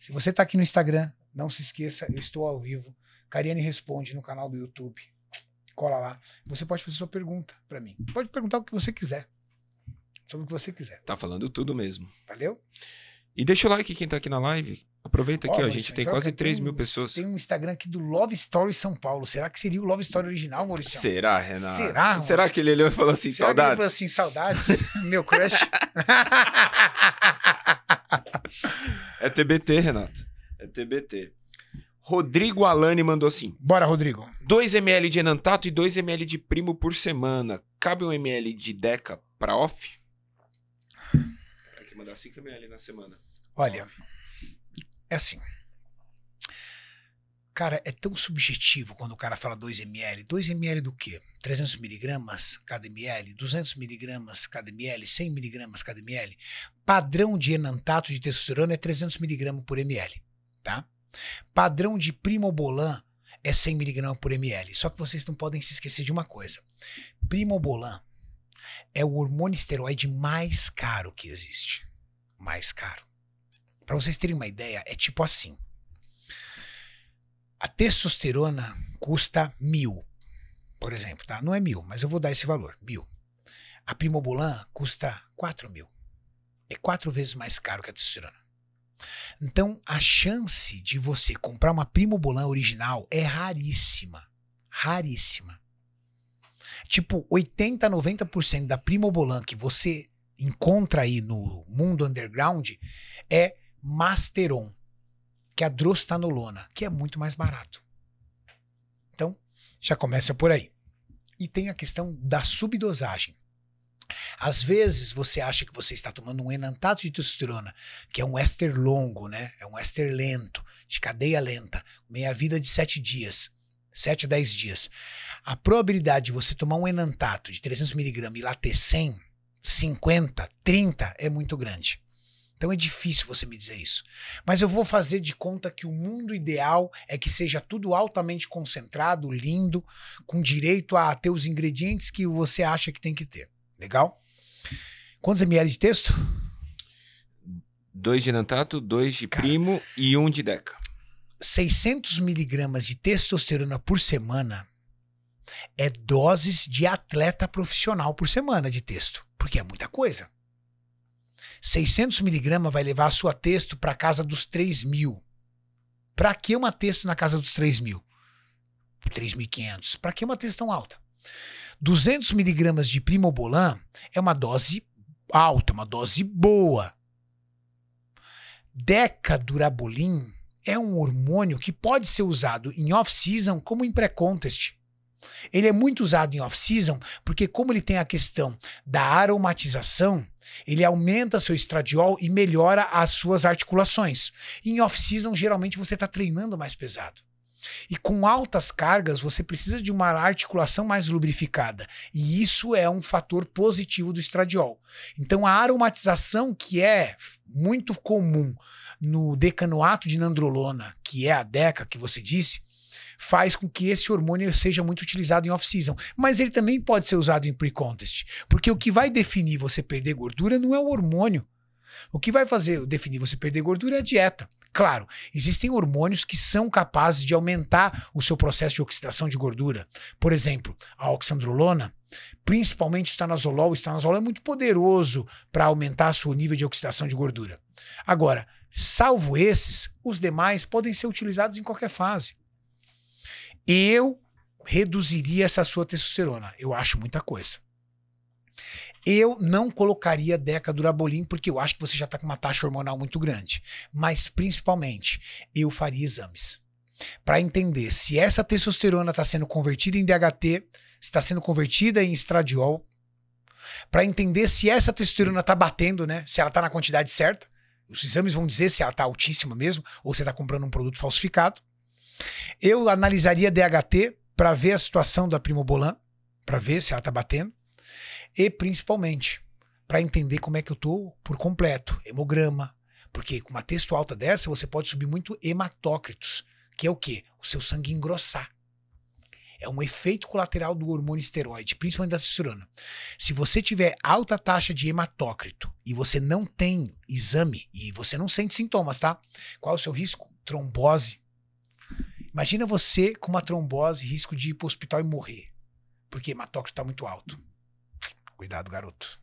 Se você está aqui no Instagram, não se esqueça, eu estou ao vivo. Cariane Responde no canal do YouTube. Cola lá. Você pode fazer sua pergunta para mim. Pode perguntar o que você quiser. Sobre o que você quiser. Tá falando tudo mesmo. Valeu? E deixa o like quem tá aqui na live. Aproveita aqui, ó, a gente tem quase 3 mil pessoas. Tem um Instagram aqui do Love Story São Paulo. Será que seria o Love Story original, Maurício? Será, Renato? Será? Será que ele olhou e falou assim, Será saudades? ele falou assim, saudades? Meu crush. É TBT, Renato. É TBT. Rodrigo Alane mandou assim. Bora, Rodrigo. 2 ml de enantato e 2 ml de primo por semana. Cabe um ml de deca pra off? Tem que mandar 5 ml na semana. Olha, é assim. Cara, é tão subjetivo quando o cara fala 2 ml. 2 ml do quê? 300 miligramas cada ml, 200 miligramas cada ml, 100 miligramas cada ml. Padrão de enantato de testosterona é 300 miligramas por ml, tá? Padrão de primobolan é 100 miligramas por ml. Só que vocês não podem se esquecer de uma coisa. Primobolan é o hormônio esteroide mais caro que existe. Mais caro. Para vocês terem uma ideia, é tipo assim. A testosterona custa mil por exemplo, tá? não é mil, mas eu vou dar esse valor, mil. A Primobolan custa 4 mil. É quatro vezes mais caro que a testosterona. Então, a chance de você comprar uma Primobolan original é raríssima. Raríssima. Tipo, 80, 90% da Primobolan que você encontra aí no mundo underground é Masteron, que é a drostanolona, que é muito mais barato. Então, já começa por aí. E tem a questão da subdosagem. Às vezes você acha que você está tomando um enantato de testosterona, que é um éster longo, né? É um éster lento, de cadeia lenta, meia-vida de 7 dias, 7 a 10 dias. A probabilidade de você tomar um enantato de 300mg e lá ter 100, 50, 30 é muito grande. Então é difícil você me dizer isso. Mas eu vou fazer de conta que o mundo ideal é que seja tudo altamente concentrado, lindo, com direito a ter os ingredientes que você acha que tem que ter. Legal? Quantos ml de texto? Dois de nantato, dois de Cara, primo e um de deca. 600 miligramas de testosterona por semana é doses de atleta profissional por semana de texto, porque é muita coisa. 600 miligramas vai levar a sua texto para casa dos 3 mil. Para que uma texto na casa dos 3 mil? 3.500. Para que uma texto tão alta? 200 miligramas de primobolan é uma dose alta, uma dose boa. Decadurabolin é um hormônio que pode ser usado em off-season como em pré-contest. Ele é muito usado em off-season porque, como ele tem a questão da aromatização, ele aumenta seu estradiol e melhora as suas articulações. Em off-season, geralmente você está treinando mais pesado. E com altas cargas, você precisa de uma articulação mais lubrificada. E isso é um fator positivo do estradiol. Então, a aromatização, que é muito comum no decanoato de nandrolona, que é a DECA que você disse, faz com que esse hormônio seja muito utilizado em off-season. Mas ele também pode ser usado em pre-contest, porque o que vai definir você perder gordura não é o hormônio. O que vai fazer definir você perder gordura é a dieta. Claro, existem hormônios que são capazes de aumentar o seu processo de oxidação de gordura. Por exemplo, a oxandrolona, principalmente o estanazolol. O estanazolol é muito poderoso para aumentar o seu nível de oxidação de gordura. Agora, salvo esses, os demais podem ser utilizados em qualquer fase. Eu reduziria essa sua testosterona. Eu acho muita coisa. Eu não colocaria decadurabolim porque eu acho que você já está com uma taxa hormonal muito grande. Mas, principalmente, eu faria exames para entender se essa testosterona está sendo convertida em DHT, está sendo convertida em estradiol, para entender se essa testosterona está batendo, né? Se ela está na quantidade certa. Os exames vão dizer se ela está altíssima mesmo ou se está comprando um produto falsificado. Eu analisaria DHT para ver a situação da Primo Bolan, para ver se ela tá batendo. E principalmente para entender como é que eu tô por completo, hemograma, porque com uma texto alta dessa você pode subir muito hematócritos, que é o quê? O seu sangue engrossar. É um efeito colateral do hormônio esteroide, principalmente da cisurana. Se você tiver alta taxa de hematócrito e você não tem exame e você não sente sintomas, tá? Qual é o seu risco? Trombose, Imagina você com uma trombose, risco de ir para o hospital e morrer, porque hematócrito está muito alto. Cuidado, garoto.